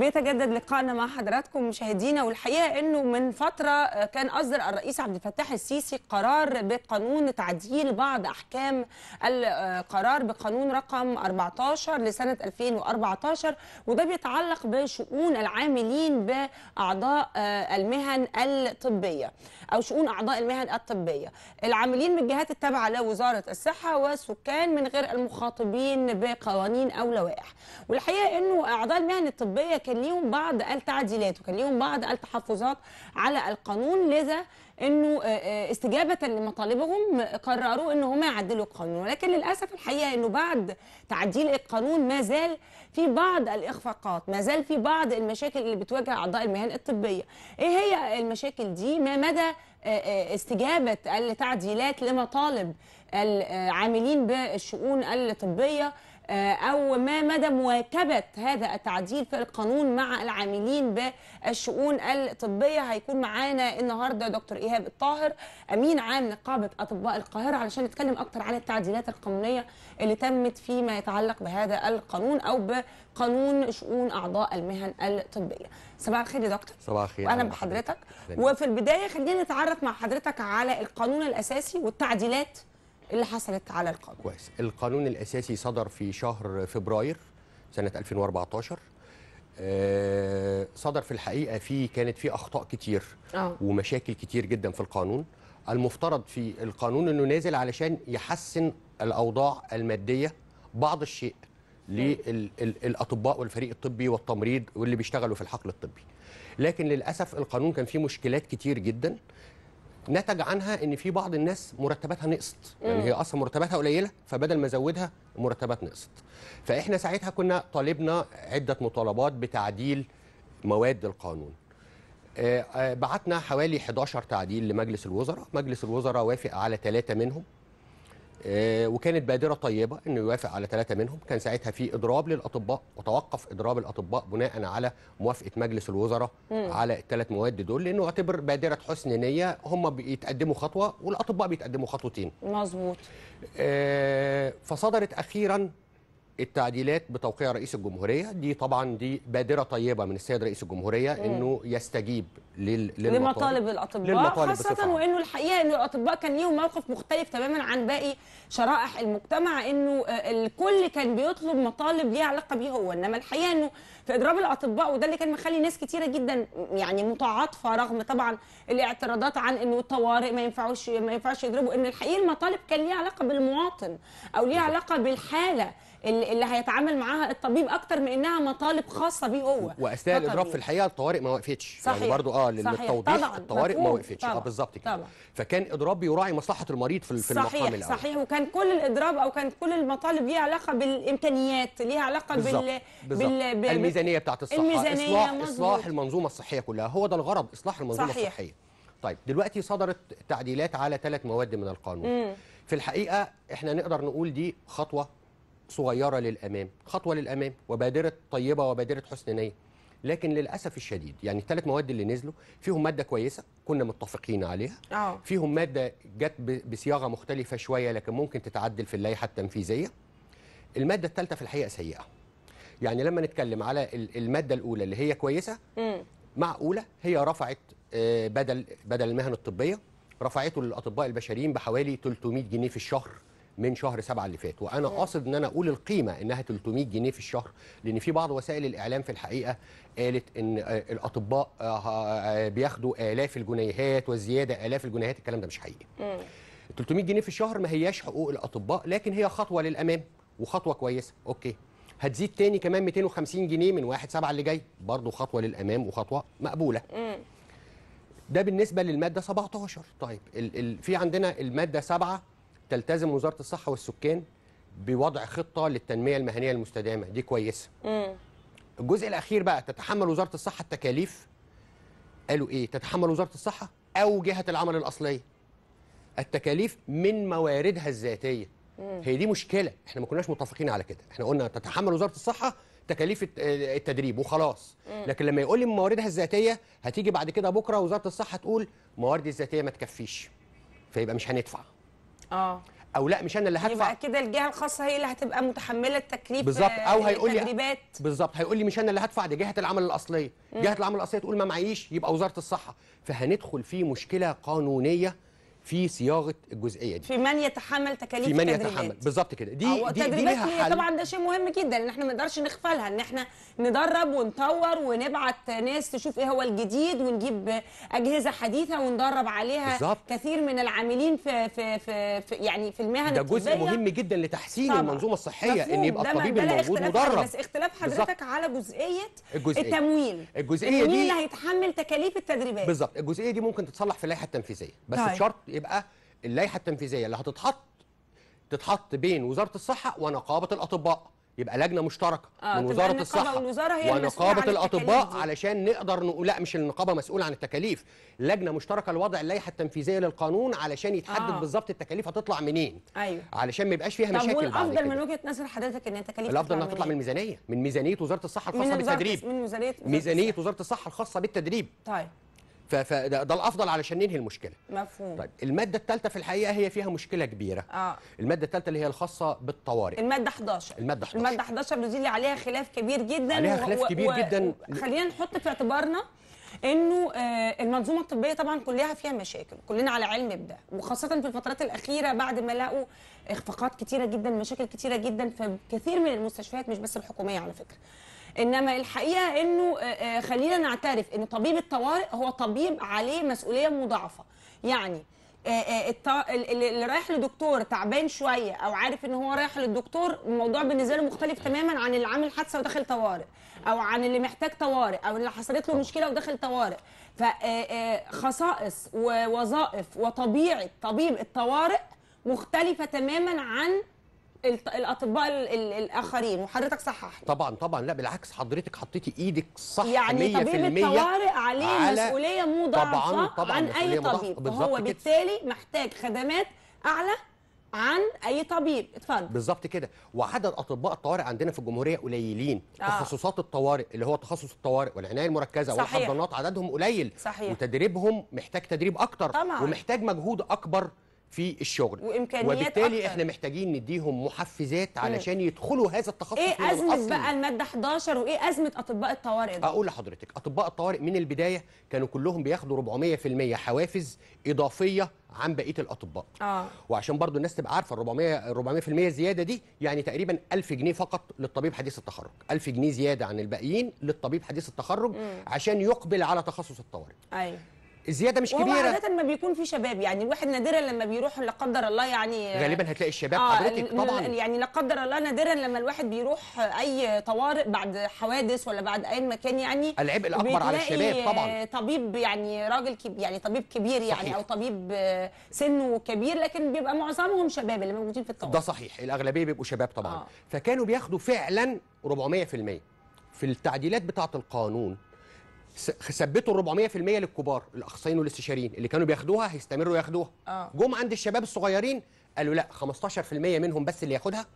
بيتجدد لقائنا مع حضراتكم مشاهدينا والحقيقه انه من فتره آه، كان اصدر الرئيس عبد الفتاح السيسي قرار بقانون تعديل بعض احكام القرار آه، بقانون رقم 14 لسنه 2014 وده بيتعلق بشؤون العاملين باعضاء آه، المهن الطبيه او شؤون اعضاء المهن الطبيه العاملين بالجهات التابعه لوزاره الصحه وسكان من غير المخاطبين بقوانين او لوائح والحقيقه انه اعضاء المهن الطبيه كان ليهم بعض التعديلات وكان ليهم بعض التحفظات على القانون لذا انه آه، آه، استجابه لمطالبهم قرروا ان هم يعدلوا القانون ولكن للاسف الحقيقه انه بعد تعديل القانون ما زال في بعض الاخفاقات ما زال في بعض المشاكل اللي بتواجه اعضاء المهن الطبيه ايه هي المشاكل دي ما مدى آه، استجابه التعديلات لمطالب العاملين بالشؤون الطبيه آه، أو ما مدى مواكبة هذا التعديل في القانون مع العاملين بالشؤون الطبية هيكون معانا النهاردة دكتور إيهاب الطاهر أمين عام نقابة أطباء القاهرة علشان نتكلم أكتر على التعديلات القانونية اللي تمت فيما يتعلق بهذا القانون أو بقانون شؤون أعضاء المهن الطبية صباح الخير يا دكتور صباح الخير واهلا بحضرتك وفي البدايه خلينا نتعرف مع حضرتك على القانون الاساسي والتعديلات اللي حصلت على القانون كويس القانون الأساسي صدر في شهر فبراير سنة 2014 آه، صدر في الحقيقة في كانت في أخطاء كتير أوه. ومشاكل كتير جدا في القانون المفترض في القانون أنه نازل علشان يحسن الأوضاع المادية بعض الشيء للأطباء والفريق الطبي والتمريض واللي بيشتغلوا في الحقل الطبي لكن للأسف القانون كان فيه مشكلات كتير جدا نتج عنها ان في بعض الناس مرتباتها نقصت يعني هي اصلا مرتباتها قليله فبدل ما ازودها المرتبات نقصت فاحنا ساعتها كنا طالبنا عده مطالبات بتعديل مواد القانون آه، آه، بعتنا حوالي 11 تعديل لمجلس الوزراء مجلس الوزراء وافق على ثلاثه منهم آه، وكانت بادره طيبه انه يوافق على ثلاثه منهم كان ساعتها في اضراب للاطباء وتوقف اضراب الاطباء بناء على موافقه مجلس الوزراء مم. على الثلاث مواد دول لانه اعتبر بادره حسن نيه هم بيتقدموا خطوه والاطباء بيتقدموا خطوتين مظبوط آه، فصدرت اخيرا التعديلات بتوقيع رئيس الجمهوريه دي طبعا دي بادره طيبه من السيد رئيس الجمهوريه مم. انه يستجيب لل... لمطالب الاطباء للمطالب خاصه بصفحة. وانه الحقيقه انه الاطباء كان ليهم موقف مختلف تماما عن باقي شرائح المجتمع انه آه، الكل كان بيطلب مطالب ليها علاقه بيه هو انما الحقيقه انه في اضراب الاطباء وده اللي كان مخلي ناس كتيره جدا يعني متعاطفه رغم طبعا الاعتراضات عن انه الطوارئ ما ينفعوش ما ينفعش يضربوا ان الحقيقه المطالب كان ليها علاقه بالمواطن او ليها علاقه بالحاله اللي هيتعامل معاها الطبيب اكتر من انها مطالب خاصه بيه هو واثناء الاضراب في الحقيقه الطوارئ ما وقفتش يعني صحيح. يعني برضو اه للتوضيح الطوارئ ما وقفتش اه بالظبط كده طبعا. فكان اضراب بيراعي مصلحه المريض في صحيح المقام الاول صحيح وكان كل الاضراب او كان كل المطالب ليها علاقه بالامكانيات ليها علاقه بالزبط. بال... بال... الميزانيه بتاعه الصحه الميزانية اصلاح اصلاح المنظومه الصحيه كلها هو ده الغرض اصلاح المنظومه صحيح. الصحيه طيب دلوقتي صدرت تعديلات على ثلاث مواد من القانون مم. في الحقيقه احنا نقدر نقول دي خطوه صغيره للامام خطوه للامام وبادره طيبه وبادره حسن نيه لكن للاسف الشديد يعني الثلاث مواد اللي نزلوا فيهم ماده كويسه كنا متفقين عليها أوه. فيهم ماده جت بصياغه مختلفه شويه لكن ممكن تتعدل في اللائحه التنفيذيه الماده الثالثه في الحقيقه سيئه يعني لما نتكلم على الماده الاولى اللي هي كويسه م. معقوله هي رفعت آه، بدل بدل المهن الطبيه رفعته للاطباء البشريين بحوالي 300 جنيه في الشهر من شهر سبعة اللي فات وانا قاصد ان انا اقول القيمه انها 300 جنيه في الشهر لان في بعض وسائل الاعلام في الحقيقه قالت ان آه، الاطباء آه، آه، بياخدوا الاف الجنيهات وزياده الاف الجنيهات الكلام ده مش حقيقي 300 جنيه في الشهر ما هياش حقوق الاطباء لكن هي خطوه للامام وخطوه كويسه اوكي هتزيد تاني كمان 250 جنيه من 1 7 اللي جاي برضه خطوه للامام وخطوه مقبوله ده بالنسبه للماده 17 طيب ال ال في عندنا الماده 7 تلتزم وزاره الصحه والسكان بوضع خطه للتنميه المهنيه المستدامه دي كويسه الجزء الاخير بقى تتحمل وزاره الصحه التكاليف قالوا ايه تتحمل وزاره الصحه او جهه العمل الاصليه التكاليف من مواردها الذاتيه هي دي مشكله احنا ما كناش متفقين على كده احنا قلنا تتحمل وزاره الصحه تكاليف التدريب وخلاص لكن لما يقول لي من مواردها الذاتيه هتيجي بعد كده بكره وزاره الصحه تقول مواردي الذاتيه ما تكفيش فيبقى مش هندفع اه او لا مش انا اللي هدفع يبقى كده الجهه الخاصه هي اللي هتبقى متحمله التكليف بالظبط او هيقول لي بالظبط هيقول لي مش انا اللي هدفع ده جهه العمل الاصليه مم. جهه العمل الاصليه تقول ما معيش يبقى وزاره الصحه فهندخل في مشكله قانونيه في صياغه الجزئيه دي في من يتحمل تكاليف في من يتحمل بالظبط كده دي دي, دي ليها حل طبعا ده شيء مهم جدا ان احنا ما نقدرش نغفلها ان احنا ندرب ونطور ونبعت ناس تشوف ايه هو الجديد ونجيب اجهزه حديثه وندرب عليها بالزبط. كثير من العاملين في في في, في يعني في المهن ده جزء مهم جدا لتحسين طبعا. المنظومه الصحيه ان يبقى الطبيب الموجود مدرب بس اختلاف حضرتك على جزئيه, الجزئية. التمويل الجزئيه دي مين اللي هيتحمل تكاليف التدريبات بالظبط الجزئيه دي ممكن تتصلح في اللائحه التنفيذيه بس طيب. بشرط يبقى اللائحه التنفيذيه اللي هتتحط تتحط بين وزاره الصحه ونقابه الاطباء يبقى لجنه مشتركه آه من وزاره الصحه والوزارة هي ونقابه الاطباء علشان نقدر نقول لا مش النقابه مسؤوله عن التكاليف لجنه مشتركه لوضع اللائحه التنفيذيه للقانون علشان يتحدد آه. بالظبط التكاليف هتطلع منين ايوه علشان ما يبقاش فيها مشاكل والافضل من وجهه نظر حضرتك ان التكاليف الافضل انها تطلع من الميزانيه من ميزانيه وزاره الصحه الخاصه بالتدريب من ميزانيه وزاره الصحه الخاصه بالتدريب طيب فده الافضل علشان ننهي المشكله مفهوم طيب الماده الثالثه في الحقيقه هي فيها مشكله كبيره اه الماده الثالثه اللي هي الخاصه بالطوارئ الماده 11 الماده 11 الماده 11 دي اللي عليها خلاف كبير جدا عليها خلاف كبير و... جدا خلينا نحط في اعتبارنا انه آه، المنظومه الطبيه طبعا كلها فيها مشاكل كلنا على علم بده وخاصه في الفترات الاخيره بعد ما لقوا اخفاقات كتيره جدا مشاكل كتيره جدا في كثير من المستشفيات مش بس الحكوميه على فكره انما الحقيقه انه آه، آه، خلينا نعترف ان طبيب الطوارئ هو طبيب عليه مسؤوليه مضاعفه يعني آه، اللي رايح لدكتور تعبان شويه او عارف ان هو رايح للدكتور الموضوع بالنسبه له مختلف تماما عن اللي عامل حادثه وداخل طوارئ او عن اللي محتاج طوارئ او اللي حصلت له مشكله وداخل طوارئ فخصائص ووظائف وطبيعه طبيب الطوارئ مختلفه تماما عن الاطباء الاخرين وحضرتك صححت طبعا طبعا لا بالعكس حضرتك حطيتي ايدك صح يعني 100% يعني طبيب الطوارئ عليه على مسؤوليه مضاعفه طبعا طبعا عن اي طبيب هو بالتالي محتاج خدمات اعلى عن اي طبيب اتفضل بالظبط كده وعدد اطباء الطوارئ عندنا في الجمهوريه قليلين آه. تخصصات الطوارئ اللي هو تخصص الطوارئ والعنايه المركزه صحيح. والحضانات عددهم قليل صحيح. وتدريبهم محتاج تدريب اكتر طبعا. ومحتاج مجهود اكبر في الشغل وامكانيات وبالتالي أكثر. احنا محتاجين نديهم محفزات علشان يدخلوا هذا التخصص ايه ازمه بقى الماده 11 وايه ازمه اطباء الطوارئ ده؟ اقول لحضرتك اطباء الطوارئ من البدايه كانوا كلهم بياخدوا 400% حوافز اضافيه عن بقيه الاطباء آه. وعشان برضو الناس تبقى عارفه ال 400 400% زياده دي يعني تقريبا 1000 جنيه فقط للطبيب حديث التخرج 1000 جنيه زياده عن الباقيين للطبيب حديث التخرج م. عشان يقبل على تخصص الطوارئ ايوه الزياده مش كبيره عاده ما بيكون في شباب يعني الواحد نادرا لما بيروح لا قدر الله يعني غالبا هتلاقي الشباب آه حضرتك طبعا يعني لا قدر الله نادرا لما الواحد بيروح اي طوارئ بعد حوادث ولا بعد اي مكان يعني العبء الاكبر على الشباب طبعا طبيب يعني راجل كبير يعني طبيب كبير يعني او طبيب سنه كبير لكن بيبقى معظمهم شباب اللي موجودين في الطوارئ ده صحيح الاغلبيه بيبقوا شباب طبعا آه. فكانوا بياخدوا فعلا 400% في التعديلات بتاعه القانون ثبتوا ال 400% للكبار الاخصائيين والاستشاريين اللي كانوا بياخدوها هيستمروا ياخدوها آه. جم عند الشباب الصغيرين قالوا لا 15% منهم بس اللي ياخدها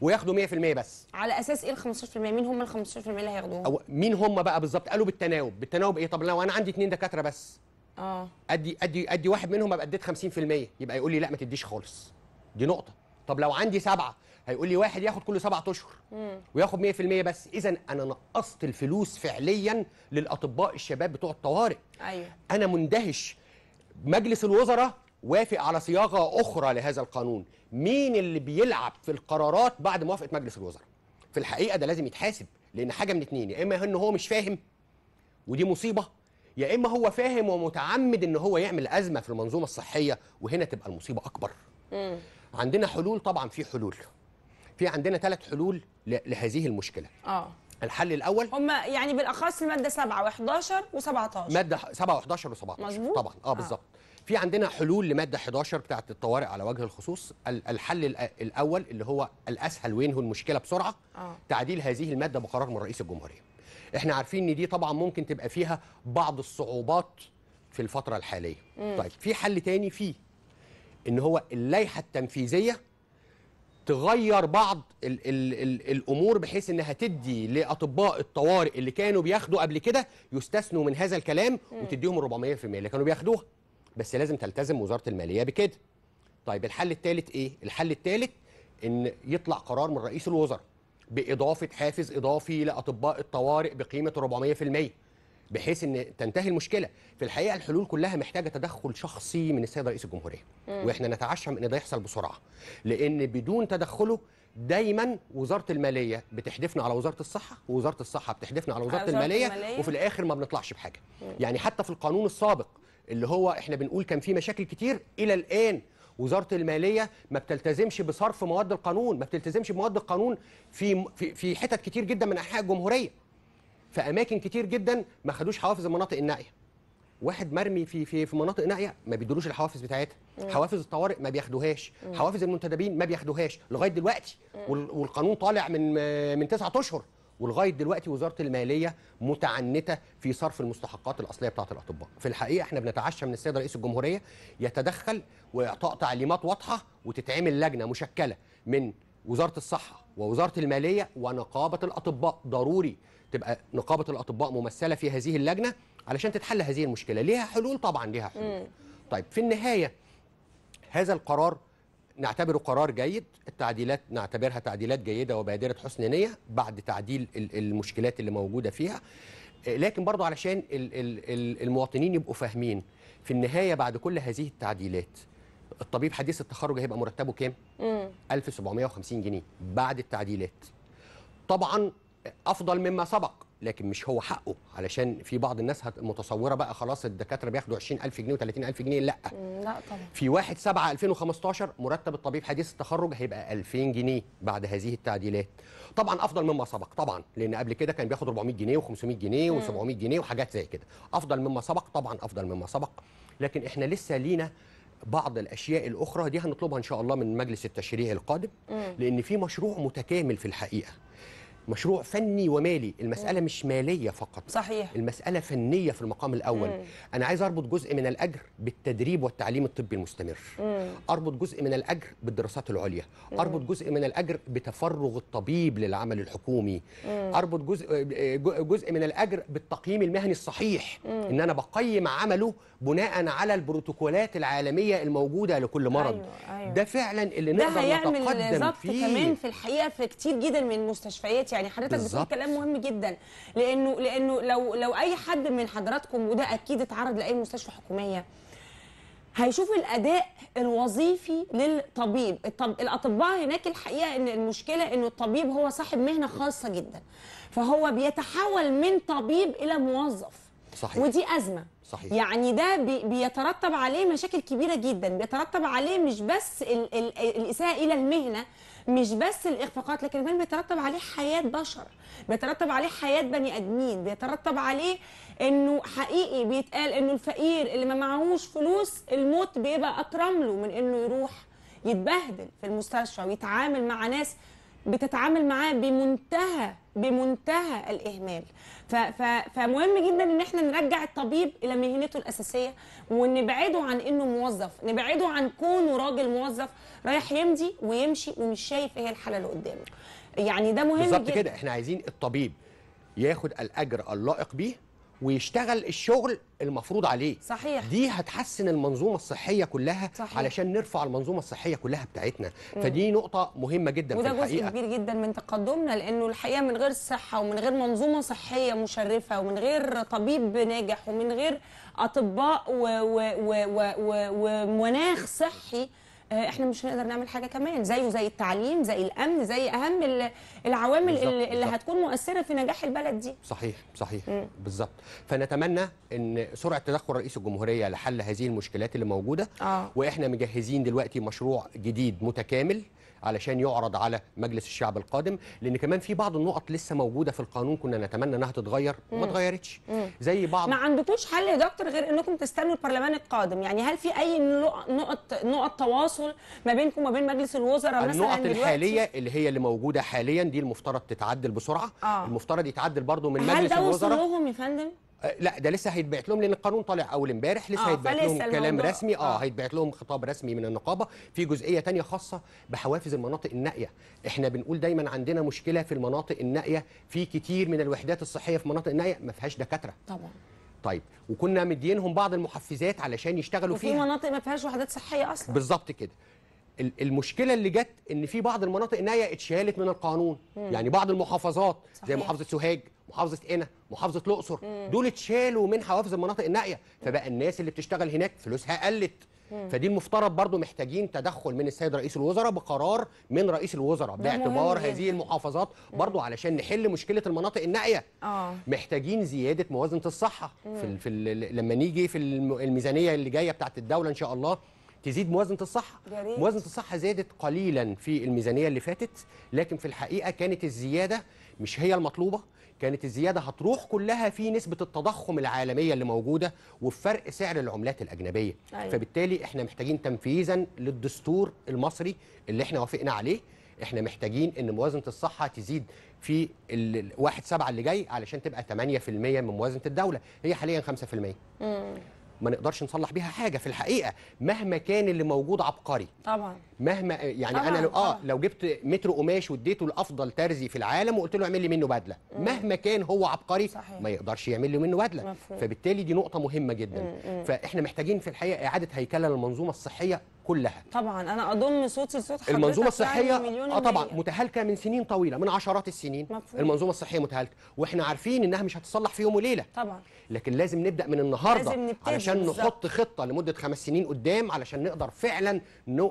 وياخدوا 100% بس على اساس ايه ال 15% مين هم ال 15% اللي هياخدوهم أو مين هم بقى بالظبط قالوا بالتناوب بالتناوب ايه طب لو انا عندي اثنين دكاتره بس اه ادي ادي ادي واحد منهم ابقى اديت 50% يبقى يقول لي لا ما تديش خالص دي نقطه طب لو عندي سبعه هيقول لي واحد ياخد كل سبعة اشهر وياخد 100% بس اذا انا نقصت الفلوس فعليا للاطباء الشباب بتوع الطوارئ ايوه انا مندهش مجلس الوزراء وافق على صياغه اخرى لهذا القانون مين اللي بيلعب في القرارات بعد موافقه مجلس الوزراء في الحقيقه ده لازم يتحاسب لان حاجه من اتنين يا اما ان هو مش فاهم ودي مصيبه يا اما هو فاهم ومتعمد ان هو يعمل ازمه في المنظومه الصحيه وهنا تبقى المصيبه اكبر مم. عندنا حلول طبعا في حلول في عندنا ثلاث حلول لهذه المشكله اه الحل الاول هم يعني بالاخص الماده 7 و11 و17 ماده 7 و11 و17 مظبوط طبعا اه, آه. بالظبط آه. في عندنا حلول لماده 11 بتاعه الطوارئ على وجه الخصوص الحل الاول اللي هو الاسهل وينهوا المشكله بسرعه آه. تعديل هذه الماده بقرار من رئيس الجمهوريه احنا عارفين ان دي طبعا ممكن تبقى فيها بعض الصعوبات في الفتره الحاليه مم. طيب في حل تاني فيه ان هو اللائحه التنفيذيه تغير بعض ال ال ال الامور بحيث انها تدي لاطباء الطوارئ اللي كانوا بياخدوا قبل كده يستثنوا من هذا الكلام وتديهم ال 400% اللي كانوا بياخدوها بس لازم تلتزم وزاره الماليه بكده. طيب الحل الثالث ايه؟ الحل الثالث ان يطلع قرار من رئيس الوزراء باضافه حافز اضافي لاطباء الطوارئ بقيمه 400%. بحيث ان تنتهي المشكله في الحقيقه الحلول كلها محتاجه تدخل شخصي من السيد رئيس الجمهوريه واحنا نتعشم ان ده يحصل بسرعه لان بدون تدخله دايما وزاره الماليه بتحدفنا على وزاره الصحه ووزاره الصحه بتحدفنا على وزاره, وزارة المالية, الماليه وفي الاخر ما بنطلعش بحاجه يعني حتى في القانون السابق اللي هو احنا بنقول كان فيه مشاكل كتير الى الان وزاره الماليه ما بتلتزمش بصرف مواد القانون ما بتلتزمش بمواد القانون في في, حتت كتير جدا من احياء الجمهوريه في اماكن كتير جدا ما خدوش حوافز المناطق النائيه واحد مرمي في في في مناطق نائيه ما بيدولوش الحوافز بتاعتها حوافز الطوارئ ما بياخدوهاش حوافز المنتدبين ما بياخدوهاش لغايه دلوقتي والقانون طالع من من تسعة اشهر ولغايه دلوقتي وزاره الماليه متعنته في صرف المستحقات الاصليه بتاعه الاطباء في الحقيقه احنا بنتعشى من السيد رئيس الجمهوريه يتدخل واعطاء تعليمات واضحه وتتعمل لجنه مشكله من وزاره الصحه ووزاره الماليه ونقابه الاطباء ضروري تبقى نقابه الاطباء ممثله في هذه اللجنه علشان تتحل هذه المشكله ليها حلول طبعا ليها حلول مم. طيب في النهايه هذا القرار نعتبره قرار جيد التعديلات نعتبرها تعديلات جيده وبادره حسن نيه بعد تعديل المشكلات اللي موجوده فيها لكن برضه علشان المواطنين يبقوا فاهمين في النهايه بعد كل هذه التعديلات الطبيب حديث التخرج هيبقى مرتبه كام 1750 جنيه بعد التعديلات طبعا افضل مما سبق لكن مش هو حقه علشان في بعض الناس متصوره بقى خلاص الدكاتره بياخدوا 20000 جنيه و30000 جنيه لا لا طبعا في 1 7 2015 مرتب الطبيب حديث التخرج هيبقى 2000 جنيه بعد هذه التعديلات طبعا افضل مما سبق طبعا لان قبل كده كان بياخد 400 جنيه و500 جنيه و700 جنيه وحاجات زي كده افضل مما سبق طبعا افضل مما سبق لكن احنا لسه لينا بعض الاشياء الاخرى دي هنطلبها ان شاء الله من مجلس التشريع القادم لان في مشروع متكامل في الحقيقه مشروع فني ومالي المسألة مم. مش مالية فقط صحيح المسألة فنية في المقام الأول مم. أنا عايز أربط جزء من الأجر بالتدريب والتعليم الطبي المستمر مم. أربط جزء من الأجر بالدراسات العليا مم. أربط جزء من الأجر بتفرغ الطبيب للعمل الحكومي مم. أربط جزء آه، آه، جزء من الأجر بالتقييم المهني الصحيح مم. إن أنا بقيم عمله بناء على البروتوكولات العالمية الموجودة لكل مرض أيوة. أيوة. ده فعلا اللي نقدر نتقدم فيه ده هيعمل ظبط كمان في الحقيقة في كتير جدا من المستشفيات دلوقتي يعني حضرتك بتقول كلام مهم جدا لانه لانه لو لو اي حد من حضراتكم وده اكيد اتعرض لاي مستشفى حكوميه هيشوف الاداء الوظيفي للطبيب الطب... الاطباء هناك الحقيقه ان المشكله انه الطبيب هو صاحب مهنه خاصه جدا فهو بيتحول من طبيب الى موظف صحيح. ودي ازمه صحيح يعني ده بي بيترتب عليه مشاكل كبيره جدا بيترتب عليه مش بس ال ال الاساءه الى المهنه مش بس الاخفاقات لكن كمان بيترتب عليه حياه بشر بيترتب عليه حياه بني ادمين بيترتب عليه انه حقيقي بيتقال انه الفقير اللي ما معهوش فلوس الموت بيبقى اكرم له من انه يروح يتبهدل في المستشفى ويتعامل مع ناس بتتعامل معاه بمنتهى بمنتهى الاهمال فمهم جدا ان احنا نرجع الطبيب الى مهنته الاساسيه ونبعده عن انه موظف نبعده عن كونه راجل موظف رايح يمضي ويمشي ومش شايف ايه الحاله اللي قدامه يعني ده مهم بالظبط كده احنا عايزين الطبيب ياخد الاجر اللائق بيه ويشتغل الشغل المفروض عليه صحيح دي هتحسن المنظومه الصحيه كلها صحيح. علشان نرفع المنظومه الصحيه كلها بتاعتنا مم. فدي نقطه مهمه جدا وده في الحقيقه جزء كبير جدا من تقدمنا لانه الحقيقه من غير صحه ومن غير منظومه صحيه مشرفه ومن غير طبيب ناجح ومن غير اطباء ومناخ صحي آه، احنا مش هنقدر نعمل حاجه كمان زيه زي التعليم زي الامن زي اهم العوامل بالزبط اللي, بالزبط. هتكون مؤثره في نجاح البلد دي صحيح صحيح بالظبط فنتمنى ان سرعه تدخل رئيس الجمهوريه لحل هذه المشكلات اللي موجوده آه. واحنا مجهزين دلوقتي مشروع جديد متكامل علشان يعرض على مجلس الشعب القادم لان كمان في بعض النقط لسه موجوده في القانون كنا نتمنى انها تتغير وما اتغيرتش زي بعض ما عندكوش حل يا دكتور غير انكم تستنوا البرلمان القادم يعني هل في اي نقط نقط تواصل ما بينكم وما بين مجلس الوزراء مثلا النقط الحاليه اللي هي اللي موجوده حاليا دي المفترض تتعدل بسرعه آه. المفترض يتعدل برضه من مجلس الوزراء هل ده وصلهم يا فندم آه، لا ده لسه هيتبعت لهم لان القانون طالع اول امبارح لسه آه هيتبعت لهم كلام الموضوع. آه. رسمي اه, آه. هيتبعت لهم خطاب رسمي من النقابه في جزئيه تانية خاصه بحوافز المناطق النائيه احنا بنقول دايما عندنا مشكله في المناطق النائيه في كتير من الوحدات الصحيه في مناطق النائيه ما فيهاش دكاتره طبعا طيب وكنا مدينهم بعض المحفزات علشان يشتغلوا وفي فيها وفي مناطق ما فيهاش وحدات صحيه اصلا بالظبط كده المشكله اللي جت ان في بعض المناطق نايه اتشالت من القانون مم. يعني بعض المحافظات صحيح. زي محافظه سوهاج محافظه قنا محافظه الاقصر دول اتشالوا من حوافز المناطق النائيه فبقى الناس اللي بتشتغل هناك فلوسها قلت مم. فدي المفترض برضو محتاجين تدخل من السيد رئيس الوزراء بقرار من رئيس الوزراء باعتبار هذه المحافظات برضو علشان نحل مشكله المناطق النائيه آه. محتاجين زياده موازنه الصحه في, في لما نيجي في الميزانيه اللي جايه بتاعه الدوله ان شاء الله تزيد موازنه الصحه موازنه الصحه زادت قليلا في الميزانيه اللي فاتت لكن في الحقيقه كانت الزياده مش هي المطلوبه كانت الزياده هتروح كلها في نسبه التضخم العالميه اللي موجوده وفي فرق سعر العملات الاجنبيه أيوة. فبالتالي احنا محتاجين تنفيذا للدستور المصري اللي احنا وافقنا عليه احنا محتاجين ان موازنه الصحه تزيد في ال 1 7 اللي جاي علشان تبقى 8% من موازنه الدوله هي حاليا 5% امم ما نقدرش نصلح بيها حاجه في الحقيقه مهما كان اللي موجود عبقري طبعا مهما يعني طبعاً. انا آه، لو آه،, اه لو جبت متر قماش واديته لافضل ترزي في العالم وقلت له اعمل لي منه بدله مم. مهما كان هو عبقري صحيح. ما يقدرش يعمل لي منه بدله مفهوم. فبالتالي دي نقطه مهمه جدا مم. فاحنا محتاجين في الحقيقه اعاده هيكله للمنظومه الصحيه كلها طبعا انا اضم صوت لصوت حضرتك المنظومه يعني الصحيه اه طبعا متهالكه من سنين طويله من عشرات السنين مفهوم. المنظومه الصحيه متهالكه واحنا عارفين انها مش هتصلح في يوم وليله طبعا لكن لازم نبدا من النهارده علشان نحط خطه لمده خمس سنين قدام علشان نقدر فعلا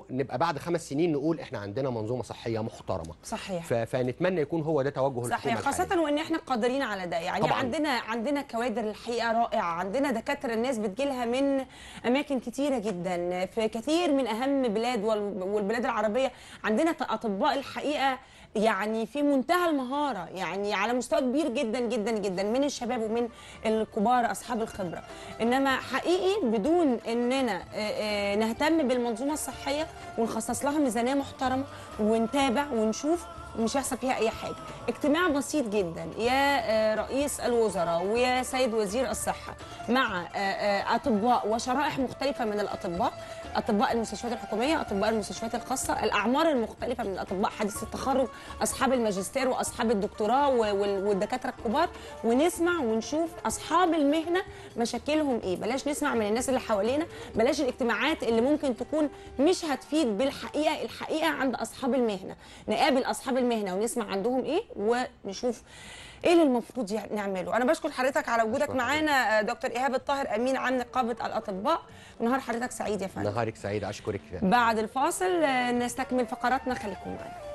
نبقى بعد خمس سنين نقول احنا عندنا منظومه صحيه محترمه صحيح فنتمنى يكون هو ده توجه صحيح خاصه الحالي. وان احنا قادرين على ده يعني طبعاً. عندنا عندنا كوادر الحقيقه رائعه عندنا دكاتره الناس بتجيلها من اماكن كتيره جدا في كثير من اهم بلاد والبلاد العربيه عندنا اطباء الحقيقه يعني في منتهى المهاره يعني على مستوى كبير جدا جدا جدا من الشباب ومن الكبار اصحاب الخبره انما حقيقي بدون اننا آه، آه، نهتم بالمنظومه الصحيه ونخصص لها ميزانيه محترمه ونتابع ونشوف مش هيحصل فيها اي حاجه اجتماع بسيط جدا يا آه، رئيس الوزراء ويا سيد وزير الصحه مع اطباء وشرائح مختلفه من الاطباء اطباء المستشفيات الحكوميه اطباء المستشفيات الخاصه الاعمار المختلفه من الاطباء حديث التخرج اصحاب الماجستير واصحاب الدكتوراه والدكاتره الكبار ونسمع ونشوف اصحاب المهنه مشاكلهم ايه بلاش نسمع من الناس اللي حوالينا بلاش الاجتماعات اللي ممكن تكون مش هتفيد بالحقيقه الحقيقه عند اصحاب المهنه نقابل اصحاب المهنه ونسمع عندهم ايه ونشوف ايه اللي المفروض نعمله انا بشكر حضرتك على وجودك معانا آه، دكتور ايهاب الطاهر امين عام نقابه الاطباء نهار حضرتك سعيد يا فندم نهارك سعيد اشكرك بعد الفاصل آه، نستكمل فقراتنا خليكم معانا